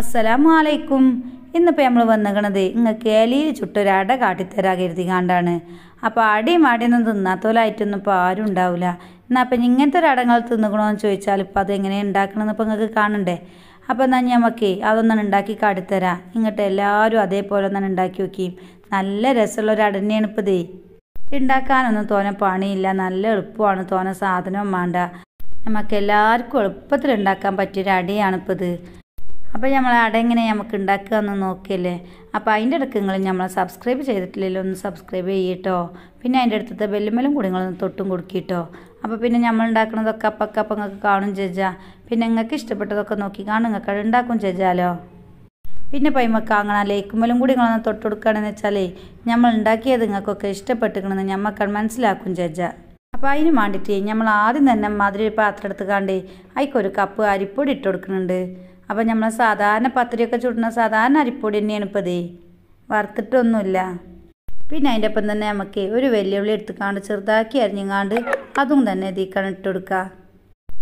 അസ്സലാമു അലൈക്കും ഇന്നിപ്പോൾ നമ്മൾ വന്നിക്കണത് നിങ്ങൾക്ക് എലിയിൽ ചുട്ടൊരട കാട്ടിത്തരാ കരുതി കാണ്ടാണ് അപ്പോൾ അടിയും അടിയൊന്നും തിന്നാത്തോലായിട്ടൊന്നും ഇപ്പോൾ ആരും ഉണ്ടാവില്ല എന്നാൽ അപ്പം ഇങ്ങനത്തെ ഒരു അടങ്ങൾ തിന്നുകണമെന്ന് ചോദിച്ചാൽ ഇപ്പോൾ എങ്ങനെ ഉണ്ടാക്കണമെന്ന് ഇപ്പോൾ നിങ്ങൾക്ക് കാണണ്ടേ അപ്പോൾ എന്നാൽ ഞമ്മക്ക് അതൊന്നും ഉണ്ടാക്കി കാട്ടിത്തരാം ഇങ്ങോട്ട് എല്ലാവരും അതേപോലെ ഒന്നും ഉണ്ടാക്കി നോക്കി നല്ല രസമുള്ള ഒരു അടന്നെയാണ് ഇപ്പോൾ ഇതേ ഉണ്ടാക്കാനൊന്നും തോനെ പണിയില്ല നല്ല എളുപ്പമാണ് തോനെ സാധനവും വേണ്ട നമുക്ക് എല്ലാവർക്കും എളുപ്പത്തിൽ ഉണ്ടാക്കാൻ പറ്റിയൊരു അടിയാണിപ്പോൾ ഇത് അപ്പോൾ നമ്മൾ അട എങ്ങനെ നമുക്ക് ഉണ്ടാക്കുക എന്ന് നോക്കിയല്ലേ അപ്പോൾ അതിൻ്റെ ഇടയ്ക്ക് നിങ്ങൾ നമ്മൾ സബ്സ്ക്രൈബ് ചെയ്തിട്ടില്ലല്ലോ ഒന്ന് സബ്സ്ക്രൈബ് ചെയ്യട്ടോ പിന്നെ അതിൻ്റെ അടുത്തത്തെ ബെല്ലുമലും കൂടി ഒന്ന് തൊട്ടും കൊടുക്കിയിട്ടോ അപ്പോൾ പിന്നെ നമ്മൾ ഉണ്ടാക്കുന്നതൊക്കെ അപ്പൊക്കെ അപ്പം നിങ്ങൾക്ക് കാണും ചേച്ചാ പിന്നെ നിങ്ങൾക്ക് ഇഷ്ടപ്പെട്ടതൊക്കെ നോക്കി കാണും നിങ്ങൾക്ക് അത് ഉണ്ടാക്കും ചേച്ചാലോ പിന്നെ പൈമക്ക അങ്ങനെ ലൈക്കുമ്പലും കൂടി നിങ്ങളൊന്ന് തൊട്ട് കൊടുക്കുകയാണെന്ന് വെച്ചാലേ നമ്മൾ ഉണ്ടാക്കിയത് നിങ്ങൾക്കൊക്കെ ഇഷ്ടപ്പെട്ടിരിക്കണമെന്ന് ഞമ്മക്കൾ മനസ്സിലാക്കും ചേച്ചാ അപ്പോൾ അതിന് വേണ്ടിയിട്ട് നമ്മൾ ആദ്യം തന്നെ മാതിരി പാത്രം എടുത്ത് കണ്ട് അതിക്കൊരു കപ്പ് അരിപ്പൊടി ഇട്ട് കൊടുക്കുന്നുണ്ട് അപ്പോൾ നമ്മൾ സാധാരണ പത്തിരിയൊക്കെ ചുടുന്ന സാധാരണ അരിപ്പൊടി തന്നെയാണ് ഇപ്പോൾ ഇതേ വറുത്തിട്ടൊന്നുമില്ല പിന്നെ അതിൻ്റെ ഒപ്പം തന്നെ നമുക്ക് ഒരു വെല്ലുവിളി എടുത്തുകൊണ്ട് ചെറുതാക്കി അരിഞ്ഞങ്ങാണ്ട് അതും തന്നെ ഇതിക്കാണ് ഇട്ട് കൊടുക്കുക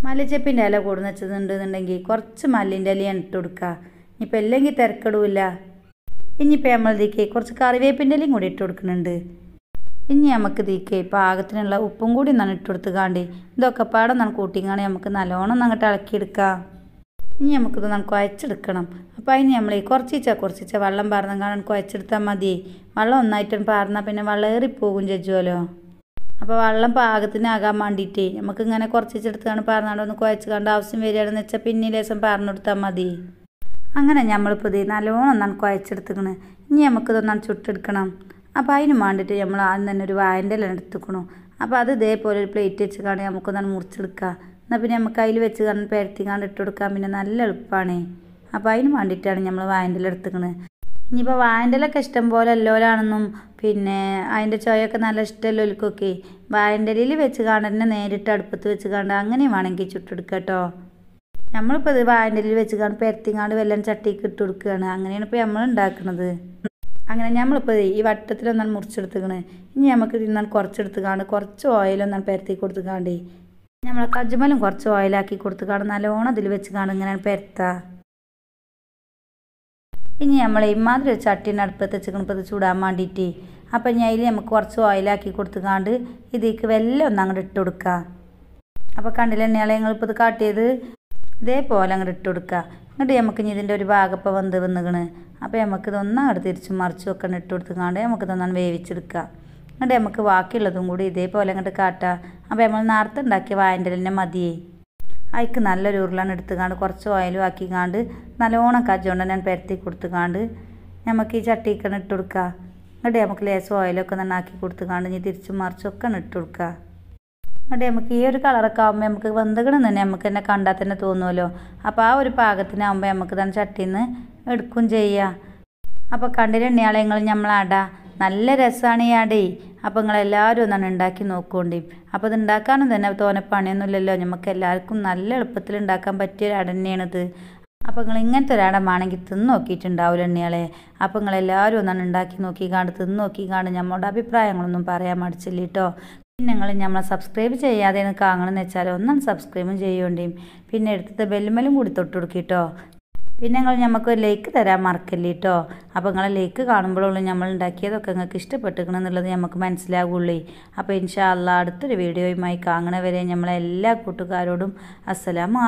മല്ലിച്ചപ്പിൻ്റെ ഇല കൂടുന്ന വെച്ചതുണ്ടെന്നുണ്ടെങ്കിൽ കുറച്ച് മല്ലിൻ്റെ ഇലയാണ് ഇട്ട് കൊടുക്കുക ഇനിയിപ്പോൾ ഇല്ലെങ്കിൽ തിരക്കിടൂല ഇനിയിപ്പോൾ നമ്മളിതേക്ക് കുറച്ച് കറിവേപ്പിൻ്റെ ഇലയും കൂടി ഇട്ട് കൊടുക്കുന്നുണ്ട് ഇനി നമുക്ക് ഇതിക്ക് പാകത്തിനുള്ള ഉപ്പും കൂടി നന്നിട്ട് കൊടുത്തുകാണ്ട് ഇതൊക്കെ പാടം നമുക്ക് കൂട്ടിങ്ങാണ്ട് നമുക്ക് നല്ലോണം അങ്ങോട്ട് ഇളക്കിയെടുക്കാം ഇനി നമുക്കിത് നമുക്ക് കുഴച്ചെടുക്കണം അപ്പോൾ അതിന് നമ്മൾ ഈ കുറച്ചിച്ച കുറച്ചിച്ച വെള്ളം പാർന്നും കാണാൻ കുഴച്ചെടുത്താൽ മതി വെള്ളം ഒന്നായിട്ടും പാർന്നാൽ പിന്നെ വെള്ളം ഏറിപ്പോകും ചെജുവല്ലോ അപ്പോൾ വെള്ളം പാകത്തിനാകാൻ വേണ്ടിയിട്ട് നമുക്ക് ഇങ്ങനെ കുറച്ചിച്ചെടുത്താണ് പാർന്നാണ്ട് ഒന്ന് കുഴച്ച് കണ്ട ആവശ്യം വരികയാണെന്ന് വെച്ചാൽ പിന്നെ ലേശം പാർന്നു കൊടുത്താൽ മതി അങ്ങനെ നമ്മളിപ്പോൾ ഇത് നല്ലോണം ഒന്നാണ് കുഴച്ചെടുത്തുക്കണ് ഇനി നമുക്കിതൊന്നാണ് ചുട്ടെടുക്കണം അപ്പോൾ അതിന് വേണ്ടിയിട്ട് നമ്മൾ ആദ്യം തന്നെ ഒരു വായൻ്റെ എല്ലാം എടുത്തുക്കണു അപ്പോൾ അത് ഇതേപോലെ ഒരു പ്ലേറ്റ് വെച്ച് കാണി നമുക്കൊന്നാണ് മുറിച്ചെടുക്കുക എന്നാൽ പിന്നെ നമുക്ക് അതിൽ വെച്ച് കണ്ട് പരത്തിക്കാണ്ട് ഇട്ട് കൊടുക്കാൻ പിന്നെ നല്ല എളുപ്പമാണ് അപ്പം അതിന് വേണ്ടിയിട്ടാണ് നമ്മൾ വായൻ്റെ എടുത്തുക്കുന്നത് ഇനിയിപ്പോൾ വായൻ്റെലൊക്കെ ഇഷ്ടം പോലെ എല്ലോലാണെന്നും പിന്നെ അതിൻ്റെ ചോയൊക്കെ നല്ല ഒലുക്കൊക്കെ വായൻ്റെലിയിൽ വെച്ച് കാണുന്നെ നേരിട്ട് അടുപ്പത്ത് വെച്ച് കണ്ട് അങ്ങനെ വേണമെങ്കിൽ ചുട്ടെടുക്കുക കേട്ടോ നമ്മളിപ്പോൾ ഇത് വായൻ്റെലിയിൽ വെച്ച് കാണും പെരത്തിങ്ങാണ്ട് വെല്ലം ചട്ടിക്ക് ഇട്ട് കൊടുക്കുകയാണ് അങ്ങനെയാണ് ഇപ്പോൾ നമ്മൾ ഉണ്ടാക്കുന്നത് അങ്ങനെ നമ്മളിപ്പോൾ ഈ വട്ടത്തിലൊന്നാണ് മുറിച്ചെടുത്തുക്കണ് ഇനി നമുക്ക് തിന്നാൻ കാണും കുറച്ച് ഓയിലൊന്നാണ് കൊടുത്ത് കൊടുത്തുകാണ്ടേ നമ്മളെ കജ്മലും കുറച്ച് ഓയിലാക്കി കൊടുത്ത് കാണും നല്ലോണം അതിൽ വെച്ച് കാണും ഇങ്ങനെ പെരത്താ ഇനി നമ്മൾ ഇമാതിരി ഒരു ചട്ടീൻ്റെ അടുപ്പത്ത് ചിക്കണപ്പത്ത് ചൂടാൻ വേണ്ടിയിട്ട് അപ്പം ഞാൻ അതിൽ നമുക്ക് കുറച്ച് ഓയിലാക്കി കൊടുത്ത് കാണ്ട് ഇതിലേക്ക് വെല്ലം ഒന്ന് അങ്ങോട്ട് ഇട്ട് കൊടുക്കുക അപ്പോൾ കണ്ടില്ല എണ്ണയാളെ ഞങ്ങളിപ്പോൾ ഇത് കാട്ടിയത് ഇതേപോലെ അങ്ങോട്ട് ഇട്ട് കൊടുക്കുക എന്നിട്ട് നമുക്ക് ഇനി ഇതിൻ്റെ ഒരു ഭാഗപ്പം വന്ന് വന്നുകണ് അപ്പോൾ നമുക്കിതൊന്നും അങ്ങോട്ട് തിരിച്ചും മറിച്ചും ഒക്കെ ഇട്ട് കൊടുത്ത് കാണ്ട് നമുക്കിതൊന്നാണ് വേവിച്ചെടുക്കുക എന്നിട്ട് നമുക്ക് ബാക്കിയുള്ളതും കൂടി ഇതേപോലെ അങ്ങോട്ട് കാട്ടാം അപ്പോൾ നമ്മൾ നേരത്തെ ഉണ്ടാക്കിയ വായൻ്റെ തന്നെ മതിയേ അതിക്ക് നല്ലൊരു ഉരുളാണ് എടുത്തുകാണ്ട് കുറച്ച് ഓയിലും കാണ്ട് നല്ലോണം കജ്ജോണ്ട് ഞാൻ പരത്തി കൊടുത്തുകാണ്ട് നമുക്ക് ഈ ചട്ടിക്കണ് ഇട്ട് കൊടുക്കുക എന്നിട്ട് നമുക്ക് ലേസ് ഓയിലൊക്കെ ആക്കി കൊടുത്തുകാണ്ട് ഇനി തിരിച്ച് മറിച്ചൊക്കെ ഇട്ട് കൊടുക്കുക എന്നിട്ട് നമുക്ക് ഈ ഒരു കളറൊക്കെ ആകുമ്പോൾ നമുക്ക് വെന്തകണം തന്നെ നമുക്ക് തന്നെ കണ്ടാൽ തന്നെ തോന്നുമല്ലോ അപ്പോൾ ആ ഒരു പാകത്തിനാകുമ്പോൾ നമുക്ക് തന്നെ ചട്ടിയിൽ നിന്ന് എടുക്കും ചെയ്യുക അപ്പോൾ കണ്ടിട്ടുണ്ടെങ്കിൽ നിങ്ങൾ നമ്മൾ നല്ല രസമാണ് ആടേ അപ്പോൾ നിങ്ങളെല്ലാവരും ഒന്നാണ് ഉണ്ടാക്കി നോക്കുകൊണ്ട് അപ്പോൾ അത് ഉണ്ടാക്കാനും തന്നെ തോനെ നമുക്ക് എല്ലാവർക്കും നല്ല എളുപ്പത്തിൽ ഉണ്ടാക്കാൻ പറ്റിയ ഒരു അടന്നെയാണിത് അപ്പോൾ നിങ്ങൾ ഇങ്ങനത്തെ ഒരാടമാണെങ്കിൽ തിന്ന് നോക്കിയിട്ടുണ്ടാവില്ല എണ്ണിയാളെ അപ്പോൾ എല്ലാവരും ഒന്നാണ് ഉണ്ടാക്കി നോക്കി കാണ്ട് തിന്ന് നോക്കി കാണ്ട് നമ്മുടെ അഭിപ്രായങ്ങളൊന്നും പറയാൻ മടിച്ചില്ല കേട്ടോ പിന്നെ നിങ്ങൾ നമ്മളെ സബ്സ്ക്രൈബ് ചെയ്യാതെ കാണണമെന്ന് വെച്ചാൽ ഒന്നും സബ്സ്ക്രൈബും ചെയ്യേണ്ടിയും പിന്നെ എടുത്തത് ബെല്ലുമെല്ലും കൂടി തൊട്ട് കൊടുക്കിട്ടോ പിന്നെ നിങ്ങൾ നമുക്ക് ലൈക്ക് തരാൻ മറക്കല്ലേ കേട്ടോ അപ്പോൾ നിങ്ങളെ ലൈക്ക് കാണുമ്പോഴുള്ളൂ നമ്മൾ ഉണ്ടാക്കിയതൊക്കെ നിങ്ങൾക്ക് ഇഷ്ടപ്പെട്ടിരിക്കണം എന്നുള്ളത് നമുക്ക് മനസ്സിലാവുള്ളേ അപ്പോൾ ഇൻഷാ അല്ല അടുത്തൊരു വീഡിയോയുമായി കാണുന്നവരെ നമ്മളെല്ലാ കൂട്ടുകാരോടും അസ്സലാമു